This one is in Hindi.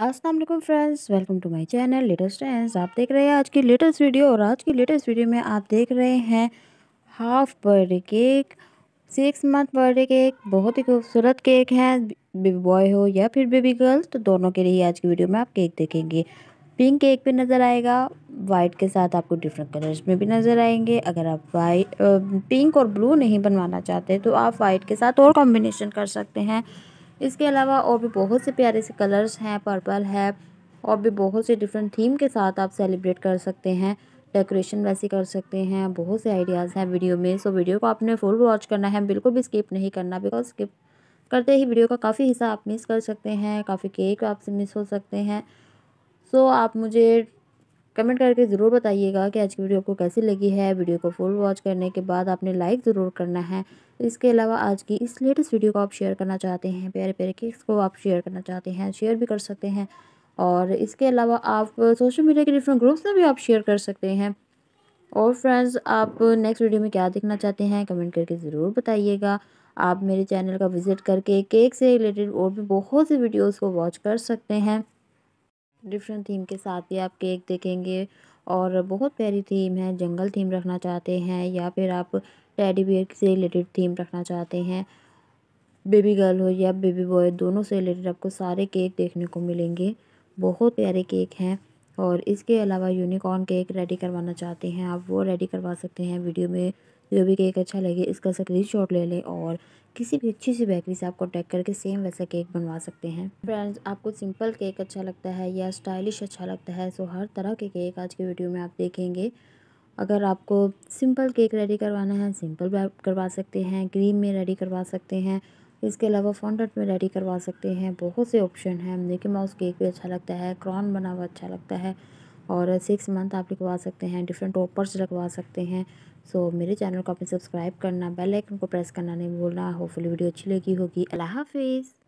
अस्सलाम वालेकुम friends welcome to my channel latest trends आप देख रहे हैं आज की लेटेस्ट वीडियो और आज की लेटेस्ट वीडियो में आप देख रहे हैं half birthday cake six month birthday cake बहुत ही खूबसूरत केक है बेबी बॉय हो या फिर बेबी गर्ल्स तो दोनों के लिए आज की वीडियो में आप केक देखेंगे पिंक केक भी नज़र आएगा वाइट के साथ आपको डिफरेंट कलर्स में भी नज़र आएंगे अगर आप वाइट पिंक और ब्लू नहीं बनवाना चाहते तो आप वाइट के साथ और कॉम्बिनेशन कर सकते हैं इसके अलावा और भी बहुत से प्यारे से कलर्स हैं पर्पल है और भी बहुत से डिफरेंट थीम के साथ आप सेलिब्रेट कर सकते हैं डेकोरेशन वैसे कर सकते हैं बहुत से आइडियाज़ हैं वीडियो में सो वीडियो को आपने फुल वॉच करना है बिल्कुल भी स्किप नहीं करना बिकॉज स्किप करते ही वीडियो का काफ़ी हिस्सा आप मिस कर सकते हैं काफ़ी केक आपसे मिस हो सकते हैं सो so, आप मुझे कमेंट करके ज़रूर बताइएगा कि आज की वीडियो आपको कैसी लगी है वीडियो को फुल वॉच करने के बाद आपने लाइक ज़रूर करना है इसके अलावा आज की इस लेटेस्ट वीडियो को आप शेयर करना चाहते हैं प्यारे प्यारे केक्स को आप शेयर करना चाहते हैं शेयर भी कर सकते हैं और इसके अलावा आप सोशल मीडिया के डिफरेंट ग्रुप्स में भी आप शेयर कर सकते हैं और फ्रेंड्स आप नेक्स्ट वीडियो में क्या देखना चाहते हैं कमेंट करके ज़रूर बताइएगा आप मेरे चैनल का विज़िट करके केक से रिलेटेड और भी बहुत से वीडियोस को वॉच कर सकते हैं डिफरेंट थीम के साथ भी आप केक देखेंगे और बहुत प्यारी थीम है जंगल थीम रखना चाहते हैं या फिर आप टेडी बियर से रिलेटेड थीम रखना चाहते हैं बेबी गर्ल हो या बेबी बॉय दोनों से रिलेटेड आपको सारे केक देखने को मिलेंगे बहुत प्यारे केक हैं और इसके अलावा यूनिकॉर्न केक रेडी करवाना चाहते हैं आप वो रेडी करवा सकते हैं वीडियो में जो भी केक अच्छा लगे इसका स्क्रीन शॉट ले लें और किसी भी अच्छी सी बेकरी से आप कॉन्टैक्ट करके सेम वैसा केक बनवा सकते हैं फ्रेंड्स आपको सिंपल केक अच्छा लगता है या स्टाइलिश अच्छा लगता है सो तो हर तरह के केक आज की वीडियो में आप देखेंगे अगर आपको सिंपल केक रेडी करवाना है सिंपल करवा सकते हैं क्रीम में रेडी करवा सकते हैं इसके अलावा फॉन्डट में रेडी करवा सकते हैं बहुत से ऑप्शन हैं मिकी माउस केक भी अच्छा लगता है क्रॉन बना हुआ अच्छा लगता है और सिक्स मंथ आप लिखवा सकते हैं डिफरेंट टॉपर्स लगवा सकते हैं सो so, मेरे चैनल को आपने सब्सक्राइब करना बेल आइकन को प्रेस करना नहीं भूलना होपफुली वीडियो अच्छी लगी होगी अल्लाह हाफिज़